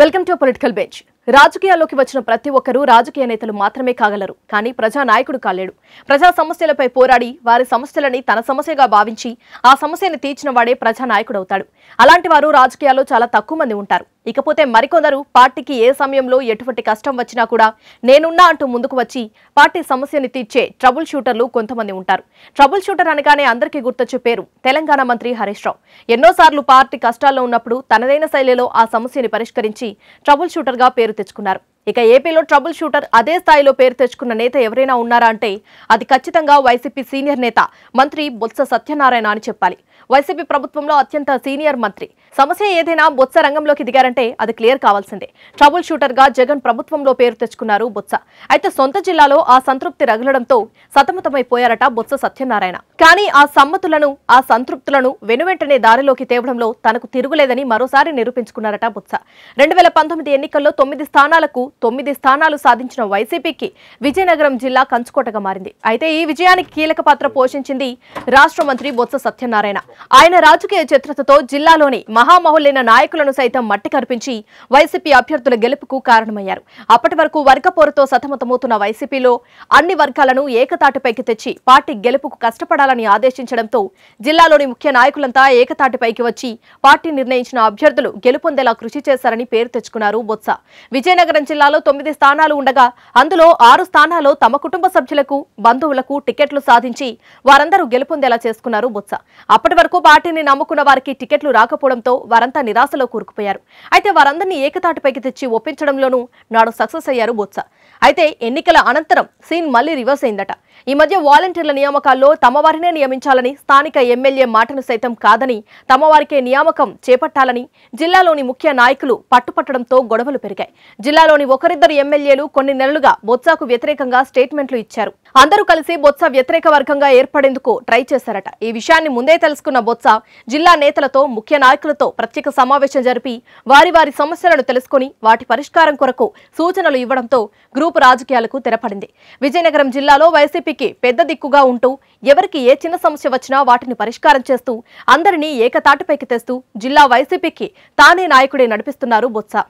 welcome to political bench రాజకీయాల్లోకి వచ్చిన ప్రతి ఒక్కరూ రాజకీయ నేతలు మాత్రమే కాగలరు కానీ ప్రజా నాయకుడు కాలేడు ప్రజా సమస్యలపై పోరాడి వారి సమస్యలని తన సమస్యగా భావించి ఆ సమస్యని తీర్చిన వాడే ప్రజా నాయకుడు అవుతాడు అలాంటి వారు రాజకీయాల్లో చాలా తక్కువ మంది ఉంటారు ఇకపోతే మరికొందరు పార్టీకి ఏ సమయంలో ఎటువంటి కష్టం వచ్చినా కూడా నేనున్నా అంటూ ముందుకు వచ్చి పార్టీ సమస్యని తీర్చే ట్రబుల్ షూటర్లు కొంతమంది ఉంటారు ట్రబుల్ షూటర్ అనగానే అందరికీ గుర్తొచ్చే పేరు తెలంగాణ మంత్రి హరీష్ రావు ఎన్నోసార్లు పార్టీ కష్టాల్లో ఉన్నప్పుడు తనదైన శైలిలో ఆ సమస్యని పరిష్కరించి ట్రబుల్ షూటర్గా పేరు తెచ్చుకున్నారు ఇక ఏపీలో ట్రబుల్ షూటర్ అదే స్థాయిలో పేరు తెచ్చుకున్న నేత ఎవరైనా ఉన్నారా అంటే అది ఖచ్చితంగా వైసీపీ సీనియర్ నేత మంత్రి బొత్స సత్యనారాయణ అని చెప్పాలి వైసీపీ ప్రభుత్వంలో అత్యంత సీనియర్ మంత్రి సమస్య ఏదైనా బొత్స రంగంలోకి దిగారంటే అది క్లియర్ కావాల్సిందే ట్రబుల్ షూటర్గా జగన్ ప్రభుత్వంలో పేరు తెచ్చుకున్నారు బొత్స అయితే సొంత జిల్లాలో ఆ సంతృప్తి రగలడంతో సతమతమైపోయారట బొత్స సత్యనారాయణ కానీ ఆ సమ్మతులను ఆ సంతృప్తులను వెనువెంటనే దారిలోకి తేవడంలో తనకు తిరుగులేదని మరోసారి నిరూపించుకున్నారట బొత్స రెండు వేల పంతొమ్మిది ఎన్నికల్లో తొమ్మిది స్థానాలకు తొమ్మిది స్థానాలు సాధించిన వైసీపీకి విజయనగరం జిల్లా కంచుకోటగా మారింది అయితే ఈ విజయానికి కీలక పాత్ర పోషించింది రాష్ట్ర మంత్రి బొత్స సత్యనారాయణ ఆయన రాజకీయ చిత్రతతో జిల్లాలోని మహామహులైన నాయకులను సైతం మట్టి కనిపించి వైసీపీ అభ్యర్థుల గెలుపుకు కారణమయ్యారు అప్పటి వరకు వర్గపోరుతో సతమతమవుతున్న వైసీపీలో అన్ని వర్గాలను ఏకతాటిపైకి తెచ్చి పార్టీ గెలుపుకు కష్టపడాలని ఆదేశించడంతో జిల్లాలోని ముఖ్య నాయకులంతా ఏకతాటిపైకి వచ్చి పార్టీ నిర్ణయించిన అభ్యర్థులు గెలుపొందేలా కృషి చేశారని పేరు తెచ్చుకున్నారు బొత్స విజయనగరం జిల్లా జిల్లాలో తొమ్మిది స్థానాలు ఉండగా అందులో ఆరు స్థానాల్లో తమ కుటుంబ సభ్యులకు బంధువులకు టికెట్లు సాధించి వారందరూ గెలుపొందేలా చేసుకున్నారు బొత్స అప్పటి వరకు పార్టీని నమ్ముకున్న వారికి టికెట్లు రాకపోవడంతో వారంతా నిరాశలో కూరుకుపోయారు అయితే వారందరినీ ఏకతాటిపైకి తెచ్చి ఒప్పించడంలోనూ నాడు సక్సెస్ అయ్యారు బొత్స అయితే ఎన్నికల అనంతరం సీన్ మళ్లీ రివర్స్ అయిందట ఈ మధ్య వాలంటీర్ల నియామకాల్లో తమ వారినే నియమించాలని స్థానిక ఎమ్మెల్యే మాటను సైతం కాదని తమ వారికే నియామకం చేపట్టాలని జిల్లాలోని ముఖ్య నాయకులు పట్టుపట్టడంతో గొడవలు పెరిగాయి జిల్లాలోని ఒకరిద్దరు ఎమ్మెల్యేలు కొన్ని నెలలుగా బొత్సాకు వ్యతిరేకంగా స్టేట్మెంట్లు ఇచ్చారు అందరూ కలిసి బొత్స వ్యతిరేక వర్గంగా ఏర్పడేందుకు ట్రై చేశారట ఈ విషయాన్ని ముందే తెలుసుకున్న బొత్స జిల్లా నేతలతో ముఖ్య నాయకులతో ప్రత్యేక సమావేశం జరిపి వారి వారి సమస్యలను తెలుసుకుని వాటి పరిష్కారం కొరకు సూచనలు ఇవ్వడంతో గ్రూపు రాజకీయాలకు తెరపడింది విజయనగరం జిల్లాలో వైసీపీ వైసీపీకి పెద్ద దిక్కుగా ఉంటూ ఎవరికి ఏ చిన్న సమస్య వచ్చినా వాటిని పరిష్కారం చేస్తూ అందరినీ ఏకతాటిపైకి తెస్తూ జిల్లా వైసీపీకి తానే నాయకుడే నడిపిస్తున్నారు బొత్స